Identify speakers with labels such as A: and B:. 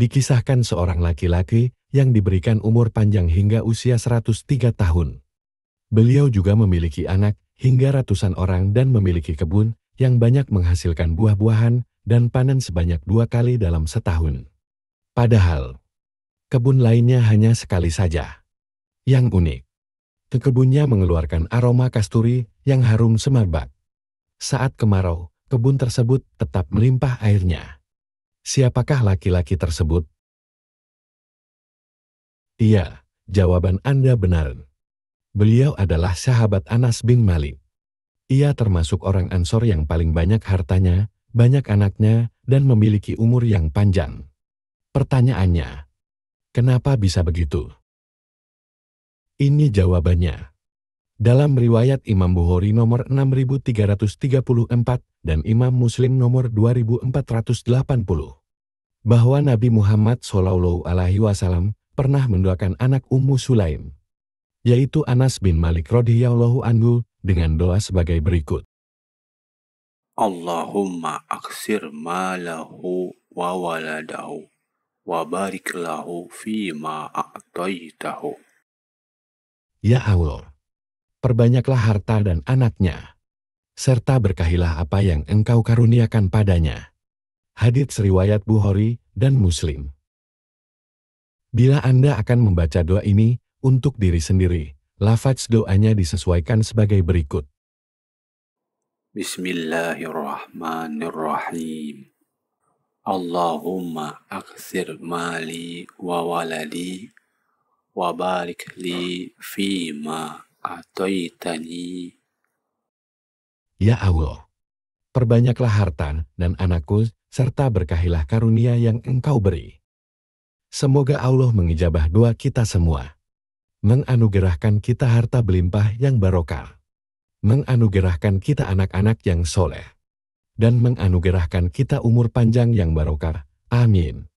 A: dikisahkan seorang laki-laki yang diberikan umur panjang hingga usia 103 tahun. Beliau juga memiliki anak hingga ratusan orang dan memiliki kebun yang banyak menghasilkan buah-buahan dan panen sebanyak dua kali dalam setahun. Padahal, kebun lainnya hanya sekali saja. Yang unik, kebunnya mengeluarkan aroma kasturi yang harum semarbak. Saat kemarau, kebun tersebut tetap melimpah airnya. Siapakah laki-laki tersebut? Iya, jawaban Anda benar. Beliau adalah sahabat Anas bin Malik. Ia termasuk orang Ansor yang paling banyak hartanya, banyak anaknya, dan memiliki umur yang panjang. Pertanyaannya, kenapa bisa begitu? Ini jawabannya. Dalam riwayat Imam Bukhari nomor 6334 dan Imam Muslim nomor 2480, bahwa Nabi Muhammad Shallallahu Alaihi Wasallam pernah mendoakan anak Ummu Sulaim, yaitu Anas bin Malik radhiyallahu anhu dengan doa sebagai berikut.
B: Allahumma aksir malahu wa waladahu wa barik lahu fima ataytahu
A: Ya Allah, perbanyaklah harta dan anaknya, serta berkahilah apa yang engkau karuniakan padanya. Hadits Riwayat Bukhari dan Muslim Bila Anda akan membaca doa ini untuk diri sendiri, lafaz doanya disesuaikan sebagai berikut.
B: Bismillahirrahmanirrahim. Allahumma akthir mali wa waladi wa barik li fima a'taitani.
A: Ya Allah, perbanyaklah harta dan anakku serta berkahilah karunia yang engkau beri. Semoga Allah mengijabah doa kita semua. Menganugerahkan kita harta berlimpah yang barokah. Menganugerahkan kita anak-anak yang soleh. Dan menganugerahkan kita umur panjang yang barokah. Amin.